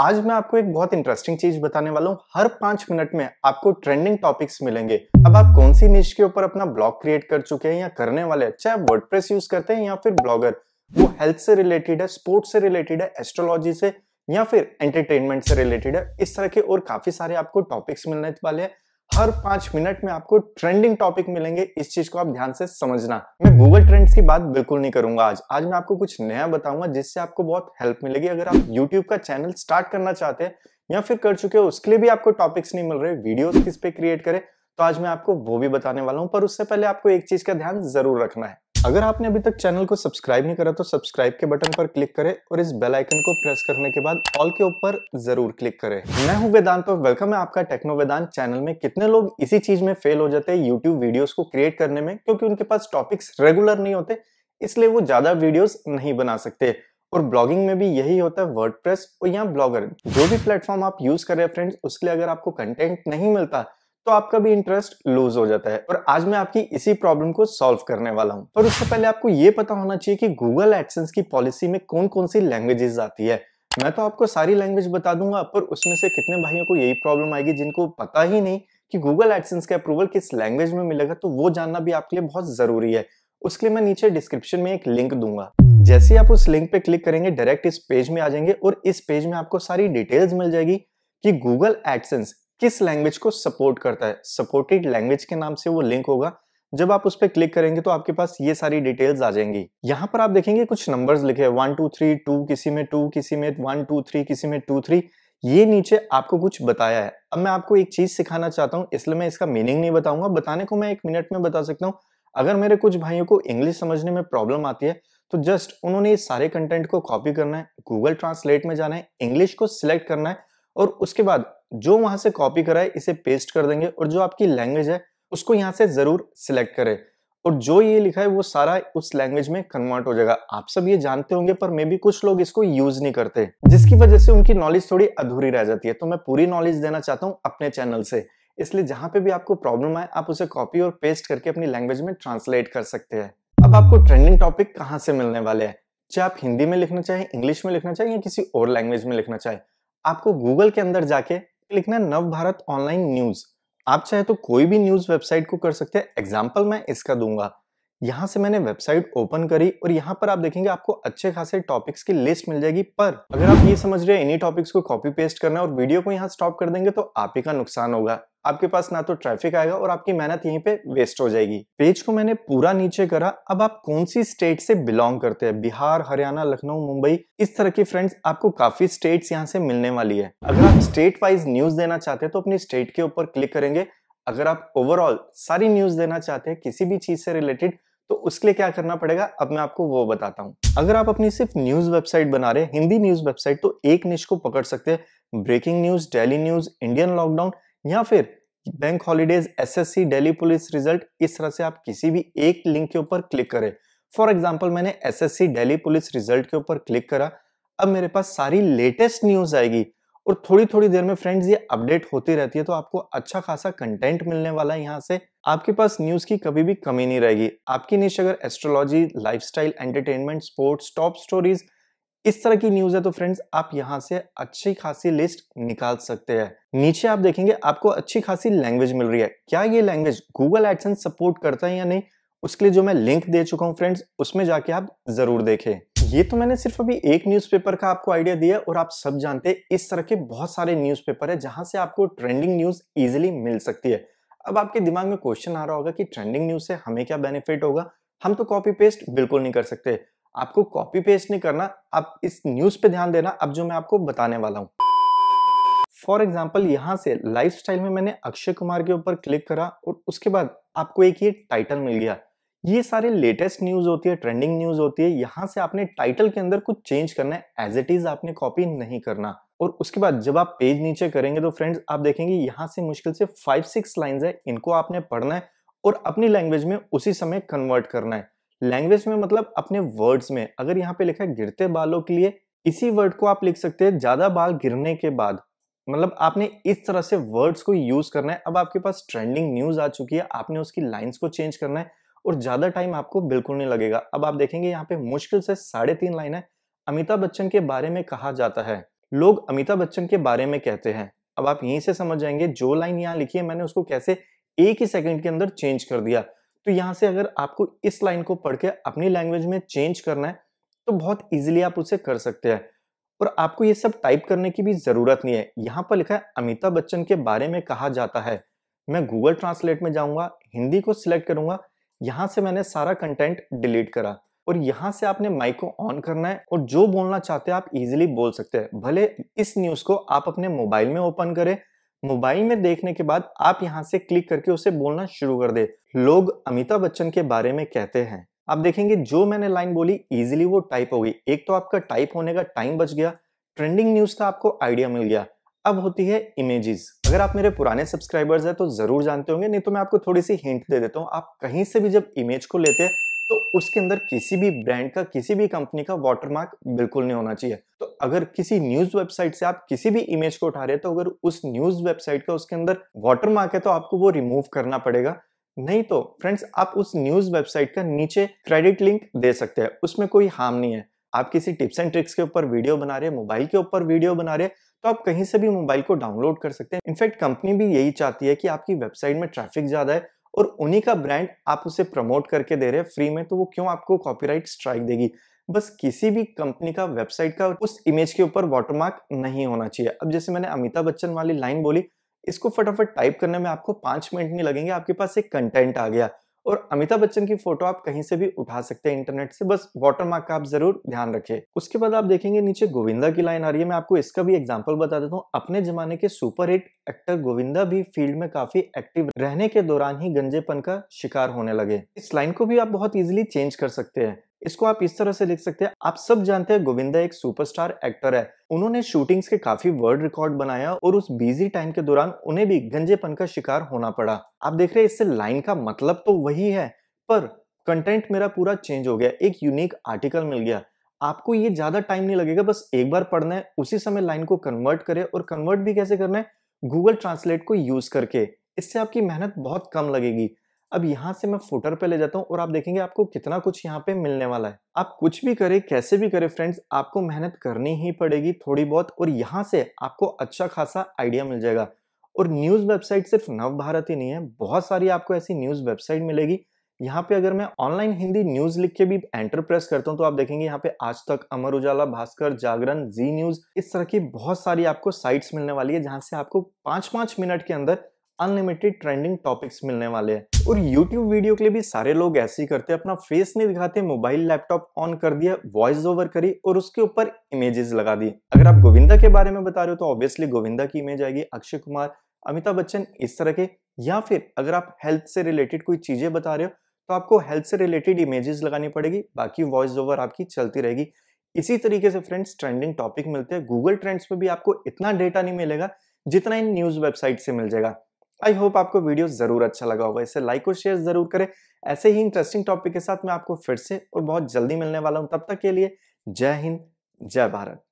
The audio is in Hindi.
आज मैं आपको एक बहुत इंटरेस्टिंग चीज बताने वाला हूँ हर पांच मिनट में आपको ट्रेंडिंग टॉपिक्स मिलेंगे अब आप कौन सी निश के ऊपर अपना ब्लॉग क्रिएट कर चुके हैं या करने वाले हैं चाहे वर्ड यूज करते हैं या फिर ब्लॉगर वो हेल्थ से रिलेटेड है स्पोर्ट्स से रिलेटेड है एस्ट्रोलॉजी से या फिर एंटरटेनमेंट से रिलेटेड है इस तरह के और काफी सारे आपको टॉपिक्स मिलने वाले हैं हर पांच मिनट में आपको ट्रेंडिंग टॉपिक मिलेंगे इस चीज को आप ध्यान से समझना मैं गूगल ट्रेंड्स की बात बिल्कुल नहीं करूंगा आज आज मैं आपको कुछ नया बताऊंगा जिससे आपको बहुत हेल्प मिलेगी अगर आप यूट्यूब का चैनल स्टार्ट करना चाहते हैं या फिर कर चुके हो उसके लिए भी आपको टॉपिक्स नहीं मिल रहे वीडियोस किस पे क्रिएट करें तो आज मैं आपको वो भी बताने वाला हूँ पर उससे पहले आपको एक चीज का ध्यान जरूर रखना है अगर आपने अभी तक चैनल को सब्सक्राइब नहीं करा तो सब्सक्राइब के बटन पर क्लिक करें और इस बेल आइकन को प्रेस करने के बाद ऑल के ऊपर जरूर क्लिक करें मैं हूं वेदांत पर वेलकम है आपका टेक्नो वेदांत चैनल में कितने लोग इसी चीज में फेल हो जाते हैं यूट्यूब वीडियोस को क्रिएट करने में क्योंकि उनके पास टॉपिक्स रेगुलर नहीं होते इसलिए वो ज्यादा वीडियो नहीं बना सकते और ब्लॉगिंग में भी यही होता है वर्ड और यहाँ ब्लॉगर जो भी प्लेटफॉर्म आप यूज कर रहे हैं फ्रेंड्स उसके लिए अगर आपको कंटेंट नहीं मिलता तो आपका भी इंटरेस्ट लूज हो जाता है और आज मैं आपकी इसी प्रॉब्लम को सॉल्व करने वाला हूँ पर उससे पहले आपको ये पता होना चाहिए कि गूगल एडसेंस की पॉलिसी में कौन कौन सी लैंग्वेजेस आती है मैं तो आपको सारी लैंग्वेज बता दूंगा पर उसमें से कितने भाइयों को यही प्रॉब्लम आएगी जिनको पता ही नहीं कि गूगल एडसेंस का अप्रूवल किस लैंग्वेज में मिलेगा तो वो जानना भी आपके लिए बहुत जरूरी है उसके लिए मैं नीचे डिस्क्रिप्शन में एक लिंक दूंगा जैसे आप उस लिंक पे क्लिक करेंगे डायरेक्ट इस पेज में आ जाएंगे और इस पेज में आपको सारी डिटेल्स मिल जाएगी कि गूगल एडसेंस किस लैंग्वेज को सपोर्ट करता है सपोर्टेड लैंग्वेज के नाम से वो लिंक होगा जब आप उस पर क्लिक करेंगे तो आपके पास ये सारी डिटेल्स आ जाएंगी यहाँ पर आप देखेंगे कुछ नंबर्स लिखे हैं वन टू थ्री टू किसी में टू किसी में वन टू थ्री किसी में टू थ्री ये नीचे आपको कुछ बताया है अब मैं आपको एक चीज सिखाना चाहता हूँ इसलिए मैं इसका मीनिंग नहीं बताऊंगा बताने को मैं एक मिनट में बता सकता हूँ अगर मेरे कुछ भाइयों को इंग्लिश समझने में प्रॉब्लम आती है तो जस्ट उन्होंने इस सारे कंटेंट को कॉपी करना है गूगल ट्रांसलेट में जाना है इंग्लिश को सिलेक्ट करना है और उसके बाद जो वहां से कॉपी कराए इसे पेस्ट कर देंगे और जो आपकी लैंग्वेज है उसको यहाँ से जरूर सिलेक्ट करें और जो ये लिखा है वो सारा उस लैंग्वेज में कन्वर्ट हो जाएगा आप सब ये जानते होंगे पर मे भी कुछ लोग इसको यूज नहीं करते जिसकी वजह से उनकी नॉलेज थोड़ी अधूरी रह जाती है तो मैं पूरी नॉलेज देना चाहता हूँ अपने चैनल से इसलिए जहां पे भी आपको प्रॉब्लम आए आप उसे कॉपी और पेस्ट करके अपनी लैंग्वेज में ट्रांसलेट कर सकते हैं अब आपको ट्रेंडिंग टॉपिक कहाँ से मिलने वाले हैं चाहे आप हिंदी में लिखना चाहें इंग्लिश में लिखना चाहें या किसी और लैंग्वेज में लिखना चाहें आपको गूगल के अंदर जाके लिखना है नव भारत ऑनलाइन न्यूज आप चाहे तो कोई भी न्यूज वेबसाइट को कर सकते हैं एग्जाम्पल मैं इसका दूंगा यहाँ से मैंने वेबसाइट ओपन करी और यहाँ पर आप देखेंगे आपको अच्छे खासे टॉपिक्स की लिस्ट मिल जाएगी पर अगर आप ये समझ रहे हैं इन्हीं टॉपिक्स को कॉपी पेस्ट करना और वीडियो को यहाँ स्टॉप कर देंगे तो आप ही का नुकसान होगा आपके पास ना तो ट्रैफिक आएगा और आपकी मेहनत यहीं पे वेस्ट हो जाएगी पेज को मैंने पूरा नीचे करा अब आप कौन सी स्टेट से बिलोंग करते हैं बिहार हरियाणा लखनऊ मुंबई इस तरह की फ्रेंड्स आपको काफी स्टेट्स यहाँ से मिलने वाली है अगर आप स्टेट वाइज न्यूज देना चाहते हैं तो अपनी स्टेट के ऊपर क्लिक करेंगे अगर आप ओवरऑल सारी न्यूज देना चाहते हैं किसी भी चीज से रिलेटेड तो उसके लिए क्या करना पड़ेगा अब मैं आपको वो बताता हूँ अगर आप अपनी सिर्फ न्यूज वेबसाइट बना रहे हैं हिंदी न्यूज वेबसाइट तो एक निश को पकड़ सकते हैं breaking news daily news Indian lockdown या फिर bank holidays S Delhi police result इस तरह से आप किसी भी एक लिंक के ऊपर क्लिक करें फॉर एग्जाम्पल मैंने एस दिल्ली पुलिस रिजल्ट के ऊपर क्लिक करा अब मेरे पास सारी लेटेस्ट न्यूज आएगी और थोड़ी थोड़ी देर में फ्रेंड्स ये अपडेट होती रहती है तो आपको अच्छा खासा कंटेंट मिलने वाला है यहाँ से आपके पास न्यूज की कभी भी कमी नहीं रहेगी आपकी निश अगर astrology style entertainment sports top stories इस तरह की न्यूज है तो फ्रेंड्स आप यहाँ से अच्छी खासी लिस्ट निकाल सकते हैं नीचे आप देखेंगे आपको अच्छी खासी लैंग्वेज मिल रही है क्या ये लैंग्वेज गूगल एडसेंस सपोर्ट करता है या नहीं उसके लिए जो मैं लिंक दे चुका हूँ फ्रेंड्स उसमें जाके आप जरूर देखें ये तो मैंने सिर्फ अभी एक न्यूज़पेपर का आपको आइडिया दिया और आप सब जानते हैं इस तरह के बहुत सारे न्यूज़पेपर है जहां से आपको ट्रेंडिंग न्यूज़ इजिली मिल सकती है अब आपके दिमाग में क्वेश्चन आ रहा होगा कि ट्रेंडिंग न्यूज़ से हमें क्या बेनिफिट होगा हम तो कॉपी पेस्ट बिल्कुल नहीं कर सकते आपको कॉपी पेस्ट नहीं करना आप इस न्यूज़ पे ध्यान देना अब जो मैं आपको बताने वाला हूँ फॉर एग्जाम्पल यहाँ से लाइफ में मैंने अक्षय कुमार के ऊपर क्लिक करा और उसके बाद आपको एक ये टाइटल मिल गया ये सारे लेटेस्ट न्यूज होती है ट्रेंडिंग न्यूज होती है यहां से आपने टाइटल के अंदर कुछ चेंज करना है एज इट इज आपने कॉपी नहीं करना और उसके बाद जब आप पेज नीचे करेंगे तो फ्रेंड्स आप देखेंगे यहां से मुश्किल से फाइव सिक्स लाइन्स है इनको आपने पढ़ना है और अपनी लैंग्वेज में उसी समय कन्वर्ट करना है लैंग्वेज में मतलब अपने वर्ड्स में अगर यहाँ पे लिखा है गिरते बालों के लिए इसी वर्ड को आप लिख सकते हैं ज्यादा बाल गिरने के बाद मतलब आपने इस तरह से वर्ड्स को यूज करना है अब आपके पास ट्रेंडिंग न्यूज आ चुकी है आपने उसकी लाइंस को चेंज करना है और ज़्यादा टाइम आपको बिल्कुल नहीं लगेगा अब आप देखेंगे यहाँ पे मुश्किल से साढ़े तीन है अमिताभ बच्चन के बारे में कहा जाता है लोग अमिताभ बच्चन के बारे में कहते हैं अब आप यहीं से समझ जाएंगे जो लाइन यहाँ लिखी है मैंने उसको कैसे एक ही सेकंड के अंदर चेंज कर दिया तो यहाँ से अगर आपको इस लाइन को पढ़ के अपनी लैंग्वेज में चेंज करना है तो बहुत ईजिली आप उसे कर सकते हैं और आपको ये सब टाइप करने की भी ज़रूरत नहीं है यहाँ पर लिखा है अमिताभ बच्चन के बारे में कहा जाता है मैं गूगल ट्रांसलेट में जाऊंगा हिंदी को सिलेक्ट करूंगा यहाँ से मैंने सारा कंटेंट डिलीट करा और यहां से आपने माइक को ऑन करना है और जो बोलना चाहते हैं आप इजिली बोल सकते हैं भले इस न्यूज़ को आप अपने मोबाइल में ओपन करें मोबाइल में देखने के बाद आप यहां से क्लिक करके उसे बोलना शुरू कर दे लोग अमिताभ बच्चन के बारे में कहते हैं आप देखेंगे जो मैंने लाइन बोली इजिली वो टाइप हो गई एक तो आपका टाइप होने का टाइम बच गया ट्रेंडिंग न्यूज का आपको आइडिया मिल गया अब होती है इमेजेस अगर आप मेरे पुराने सब्सक्राइबर्स हैं तो जरूर जानते होंगे नहीं तो मैं आपको थोड़ी सी हिंट दे देता हूँ आप कहीं से भी जब इमेज को लेते हैं तो उसके अंदर किसी भी ब्रांड का किसी भी कंपनी का वाटरमार्क बिल्कुल नहीं होना चाहिए तो अगर किसी न्यूज वेबसाइट से आप किसी भी इमेज को उठा रहे हैं तो अगर उस न्यूज वेबसाइट का उसके अंदर वाटरमार्क है तो आपको वो रिमूव करना पड़ेगा नहीं तो फ्रेंड्स आप उस न्यूज वेबसाइट का नीचे क्रेडिट लिंक दे सकते हैं उसमें कोई हार्म नहीं है आप किसी टिप्स एंड ट्रिक्स के ऊपर वीडियो बना रहे हैं मोबाइल के ऊपर वीडियो बना रहे हैं तो आप कहीं से भी मोबाइल को डाउनलोड कर सकते हैं इनफैक्ट कंपनी भी यही चाहती है कि आपकी वेबसाइट में ट्रैफिक ज़्यादा है और उन्हीं का ब्रांड आप उसे प्रमोट करके दे रहे हैं फ्री में तो वो क्यों आपको कॉपीराइट स्ट्राइक देगी बस किसी भी कंपनी का वेबसाइट का उस इमेज के ऊपर वाटरमार्क नहीं होना चाहिए अब जैसे मैंने अमिताभ बच्चन वाली लाइन बोली इसको फटाफट टाइप करने में आपको पांच मिनट नहीं लगेंगे आपके पास एक कंटेंट आ गया और अमिताभ बच्चन की फोटो आप कहीं से भी उठा सकते हैं इंटरनेट से बस वाटरमार्क का आप जरूर ध्यान रखें उसके बाद आप देखेंगे नीचे गोविंदा की लाइन आ रही है मैं आपको इसका भी एग्जाम्पल बता देता हूँ अपने जमाने के सुपरहिट एक्टर गोविंदा भी फील्ड में काफी एक्टिव रहने के दौरान ही गंजेपन का शिकार होने लगे इस लाइन को भी आप बहुत इजिली चेंज कर सकते हैं इसको आप इस तरह से लिख सकते हैं आप सब जानते हैं गोविंदा एक सुपरस्टार एक्टर है उन्होंने शूटिंग्स के काफी वर्ल्ड रिकॉर्ड बनाया और उस बिजी टाइम के दौरान उन्हें भी गंजेपन का शिकार होना पड़ा आप देख रहे हैं इससे लाइन का मतलब तो वही है पर कंटेंट मेरा पूरा चेंज हो गया एक यूनिक आर्टिकल मिल गया आपको ये ज्यादा टाइम नहीं लगेगा बस एक बार पढ़ना है उसी समय लाइन को कन्वर्ट करें और कन्वर्ट भी कैसे करना है गूगल ट्रांसलेट को यूज करके इससे आपकी मेहनत बहुत कम लगेगी अब यहाँ से मैं फुटर पे ले जाता हूँ और आप देखेंगे आपको कितना कुछ यहाँ पे मिलने वाला है आप कुछ भी करें कैसे भी करें फ्रेंड्स आपको मेहनत करनी ही पड़ेगी थोड़ी बहुत और यहाँ से आपको अच्छा खासा आइडिया मिल जाएगा और न्यूज़ वेबसाइट सिर्फ नव भारत ही नहीं है बहुत सारी आपको ऐसी न्यूज़ वेबसाइट मिलेगी यहाँ पे अगर मैं ऑनलाइन हिंदी न्यूज लिख के भी एंटर प्रेस करता हूँ तो आप देखेंगे यहाँ पे आज तक अमर उजाला भास्कर जागरण जी न्यूज इस तरह की बहुत सारी आपको साइट्स मिलने वाली है जहां से आपको पांच पांच मिनट के अंदर अनलिमिटेड ट्रेंडिंग टॉपिक्स मिलने वाले हैं और यूट्यूब वीडियो के लिए भी सारे लोग ऐसे ही करते अपना फेस नहीं दिखाते मोबाइल लैपटॉप ऑन कर दिया वॉइस ओवर करी और उसके ऊपर इमेजेस लगा दी अगर आप गोविंदा के बारे में बता रहे हो तो ऑब्वियसली गोविंदा की इमेज आएगी अक्षय कुमार अमिताभ बच्चन इस तरह के या फिर अगर आप हेल्थ से रिलेटेड कोई चीजें बता रहे हो तो आपको हेल्थ से रिलेटेड इमेजेस लगानी पड़ेगी बाकी वॉइस ओवर आपकी चलती रहेगी इसी तरीके से फ्रेंड्स ट्रेंडिंग टॉपिक मिलते हैं गूगल ट्रेंड्स पे भी आपको इतना डेटा नहीं मिलेगा जितना इन न्यूज वेबसाइट से मिल जाएगा आई होप आपको वीडियो जरूर अच्छा लगा होगा इसे लाइक और शेयर जरूर करें ऐसे ही इंटरेस्टिंग टॉपिक के साथ मैं आपको फिर से और बहुत जल्दी मिलने वाला हूँ तब तक के लिए जय हिंद जय भारत